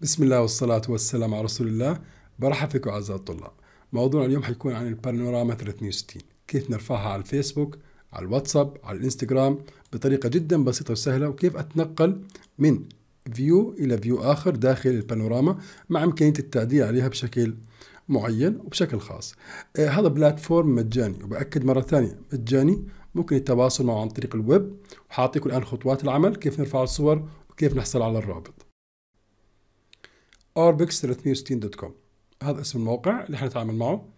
بسم الله والصلاة والسلام على رسول الله برحب فيكم أعزائي الطلاب موضوعنا اليوم حيكون عن البانوراما 360 كيف نرفعها على الفيسبوك على الواتساب على الانستغرام بطريقة جدا بسيطة وسهلة وكيف أتنقل من فيو إلى فيو آخر داخل البانوراما مع إمكانية التعديل عليها بشكل معين وبشكل خاص آه هذا بلاتفورم مجاني وبأكد مرة ثانية مجاني ممكن التواصل معه عن طريق الويب وحاعطيكم الآن خطوات العمل كيف نرفع الصور وكيف نحصل على الرابط rbex360.com هذا اسم الموقع اللي حنتعامل معه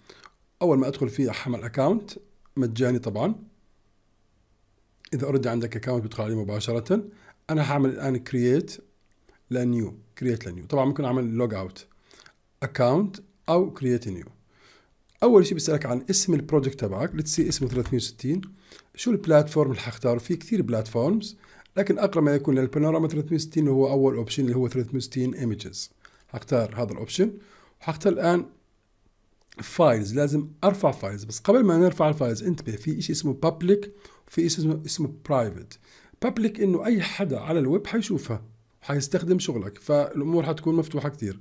اول ما ادخل فيه احمل اكونت مجاني طبعا اذا اوريدي عندك اكونت بيدخل عليه مباشره انا هعمل الان كرييت لنيو كرييت لنيو طبعا ممكن اعمل لوج اوت اكونت او كرييت نيو اول شيء بيسالك عن اسم البروجكت تبعك ليتس سي اسمه 360 شو البلاتفورم اللي حختاره في كثير بلاتفورمز لكن اقرب ما يكون للبانوراما 360 هو اول اوبشن اللي هو 360 ايمجز حختار هذا الاوبشن وحختار الان فايلز لازم ارفع فايلز بس قبل ما نرفع الفايلز انتبه في شيء اسمه بابليك وفي شيء اسمه اسمه برايفت بابليك انه اي حدا على الويب حيشوفها حيستخدم شغلك فالامور حتكون مفتوحه كثير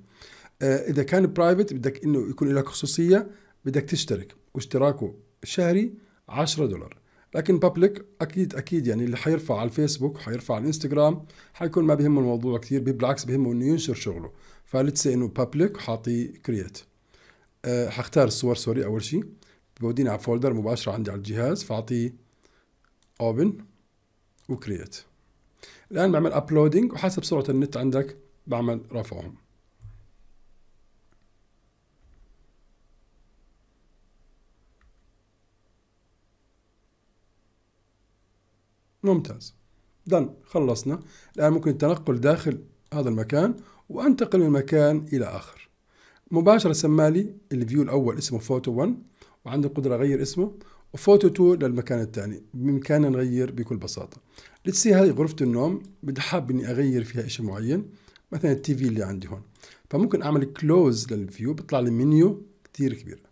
آه، اذا كان برايفت بدك انه يكون لك خصوصيه بدك تشترك واشتراكه شهري 10 دولار لكن بابليك اكيد اكيد يعني اللي حيرفع على الفيسبوك حيرفع على الانستغرام حيكون ما بهمه الموضوع كثير بالعكس بهمه انه ينشر شغله فلتس انه بابليك حاطي كرييت أه حختار الصور سوري اول شيء بوديني على فولدر مباشره عندي على الجهاز فاعطيه اوبن وكرييت الان بعمل ابلودينج وحسب سرعه النت عندك بعمل رفعهم ممتاز دن خلصنا الآن ممكن التنقل داخل هذا المكان وأنتقل من مكان إلى آخر مباشرة سمالي الفيو الأول اسمه فوتو 1 وعندي القدرة أغير اسمه وفوتو 2 للمكان الثاني بإمكاننا نغير بكل بساطة لتسي هذه غرفة النوم بدي حاب إني أغير فيها شيء معين مثلا التي في اللي عندي هون فممكن أعمل كلوز للفيو بيطلع لي منيو كثير كبير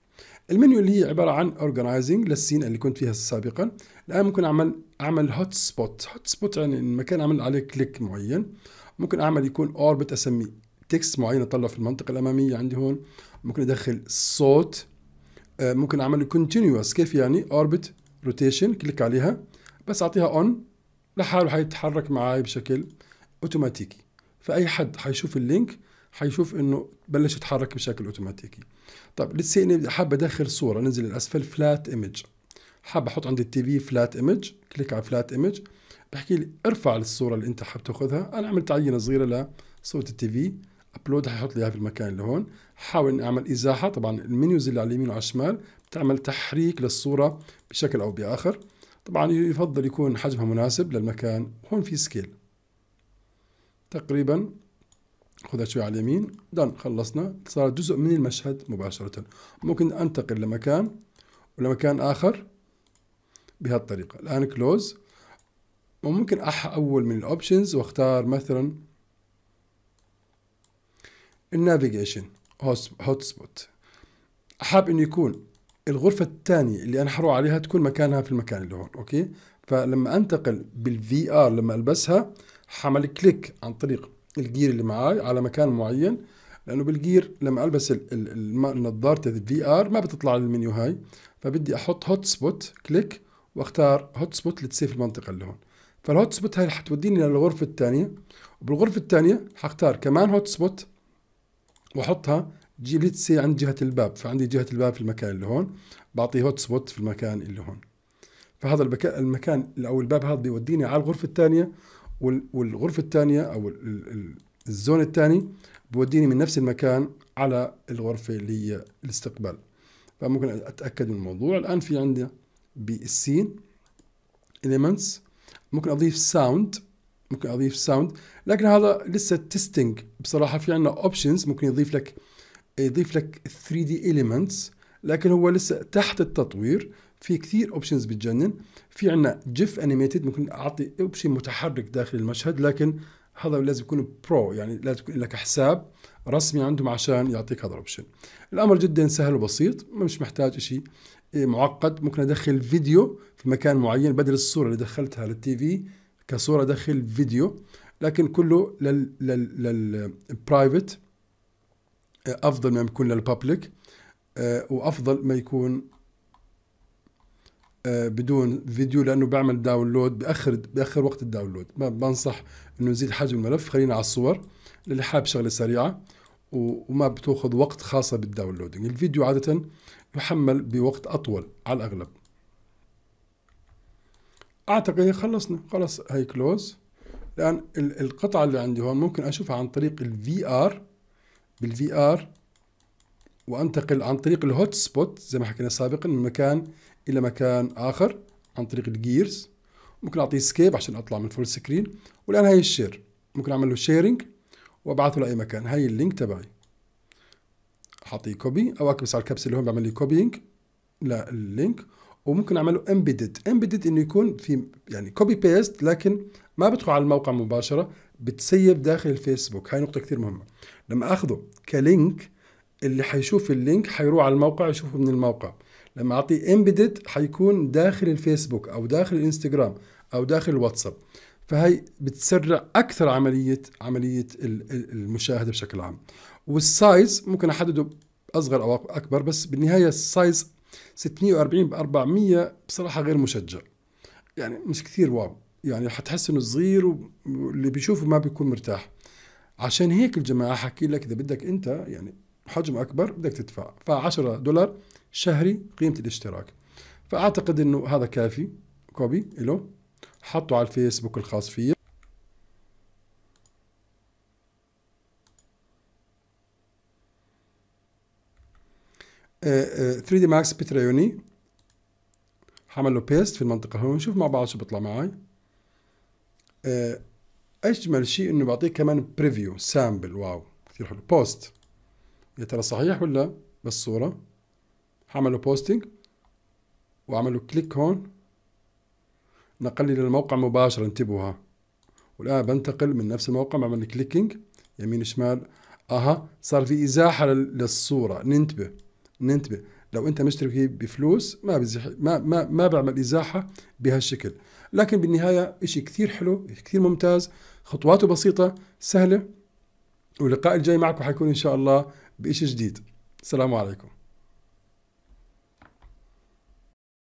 المنيو اللي هي عباره عن اورجنايزنج للسين اللي كنت فيها سابقا الان ممكن اعمل اعمل هوت سبوت هوت سبوت يعني المكان اعمل عليه كليك معين ممكن اعمل يكون اوربت اسميه تكست معين اطلع في المنطقه الاماميه عندي هون ممكن ادخل صوت آه، ممكن اعمل كونتينوس كيف يعني اوربت روتيشن كليك عليها بس اعطيها اون لحاله حيتحرك معي بشكل اوتوماتيكي فاي حد حيشوف اللينك حيشوف انه بلش يتحرك بشكل اوتوماتيكي ليتس طيب، لسه اني حاب ادخل صوره ننزل الاسفل فلات ايمج حاب احط عند التي في فلات ايمج كليك على فلات ايمج بحكي لي ارفع الصوره اللي انت حاب تاخذها انا عملت عينه صغيره لصوره التي في ابلود حيحط لي اياها في المكان اللي هون حاول اني اعمل ازاحه طبعا المنيوز اللي على اليمين وعلى الشمال بتعمل تحريك للصوره بشكل او باخر طبعا يفضل يكون حجمها مناسب للمكان هون في سكيل تقريبا خذها شوي على اليمين دن خلصنا صارت جزء من المشهد مباشرة ممكن أنتقل لمكان ولمكان آخر بهالطريقة الآن كلوز وممكن أحول من الأوبشنز واختار مثلا النافيجيشن هوت سبوت احب انه يكون الغرفة الثانية اللي انا حروح عليها تكون مكانها في المكان اللي هون اوكي فلما انتقل بالفي ار لما البسها حعمل كليك عن طريق الجير اللي معاي على مكان معين لانه بالجير لما البس النظاره الفي ار ما بتطلع المنيو هاي فبدي احط هوت سبوت كليك واختار هوت سبوت اللي تصير في المنطقه اللي هون فالهوت سبوت هاي حتوديني للغرفه الثانيه وبالغرفه الثانيه حختار كمان هوت سبوت واحطها سي عند جهه الباب فعندي جهه الباب في المكان اللي هون بعطيه هوت سبوت في المكان اللي هون فهذا المكان او الباب هذا بيوديني على الغرفه الثانيه والغرفه الثانيه او الزون الثاني بوديني من نفس المكان على الغرفه اللي هي الاستقبال فممكن اتاكد من الموضوع الان في عندنا بالسين elements ممكن اضيف ساوند ممكن اضيف ساوند لكن هذا لسه تيستينج بصراحه في عندنا اوبشنز ممكن يضيف لك يضيف لك 3 دي elements لكن هو لسه تحت التطوير في كثير اوبشنز بتجنن في عندنا جيف انيميتد ممكن اعطي اوبشن متحرك داخل المشهد لكن هذا لازم يكون برو يعني لازم يكون لك حساب رسمي عندهم عشان يعطيك هذا الاوبشن الامر جدا سهل وبسيط مش محتاج شيء إيه، معقد ممكن ادخل فيديو في مكان معين بدل الصوره اللي دخلتها للتي في كصوره ادخل فيديو لكن كله للبرايفت افضل ما يكون للببليك إيه، وافضل ما يكون آه، بدون فيديو لانه بعمل داونلود باخر باخر وقت الداونلود ما بنصح انه نزيد حجم الملف خلينا على الصور للي حاب شغله سريعه وما بتاخذ وقت خاصه بالداونلودنج الفيديو عاده يحمل بوقت اطول على الاغلب اعتقد خلصنا خلص هي كلوز الان القطعه اللي عندي هون ممكن اشوفها عن طريق الفي ار بالفي ار وانتقل عن طريق الهوت سبوت زي ما حكينا سابقا من مكان الى مكان اخر عن طريق الجيرز ممكن اعطيه سكيب عشان اطلع من فول سكرين والان هي الشير ممكن اعمل له شيرنج وابعثه لاي مكان هي اللينك تبعي حاطيه كوبي او اكبس على الكبسه اللي هون بعمل لي كوبينج للينك وممكن اعمله امبيدد امبيدد انه يكون في يعني كوبي بيست لكن ما بدخل على الموقع مباشره بتسيب داخل الفيسبوك هاي نقطه كثير مهمه لما اخذه كلينك اللي حيشوف اللينك حيروح على الموقع يشوفه من الموقع لما اعطيه امبيدد حيكون داخل الفيسبوك او داخل الانستغرام او داخل الواتساب فهي بتسرع اكثر عمليه عمليه المشاهده بشكل عام والسايز ممكن احدده اصغر او اكبر بس بالنهايه السايز 640 ب 400 بصراحه غير مشجع يعني مش كثير واو يعني حتحس انه صغير واللي بيشوفه ما بيكون مرتاح عشان هيك الجماعه حكي لك اذا بدك انت يعني بحجم اكبر بدك تدفع ف 10 دولار شهري قيمه الاشتراك فاعتقد انه هذا كافي كوبي له حطه على الفيسبوك الخاص فيه آه آه 3 دي ماكس بتريوني حعمل له بيست في المنطقه هون نشوف مع بعض شو بيطلع معي آه اجمل شيء انه بعطيك كمان بريفيو سامبل واو كثير حلو بوست يا ترى صحيح ولا بس صورة عملوا بوستنج وعملوا كليك هون نقلني للموقع مباشرة انتبهوا والآن بنتقل من نفس الموقع بعمل كليكينج يمين شمال اها صار في ازاحه للصوره ننتبه ننتبه لو انت مشترك فيه بفلوس ما بزح... ما ما ما بعمل ازاحه بهالشكل لكن بالنهايه إشي كثير حلو كثير ممتاز خطواته بسيطه سهله واللقاء الجاي معكم حيكون ان شاء الله بإشي جديد السلام عليكم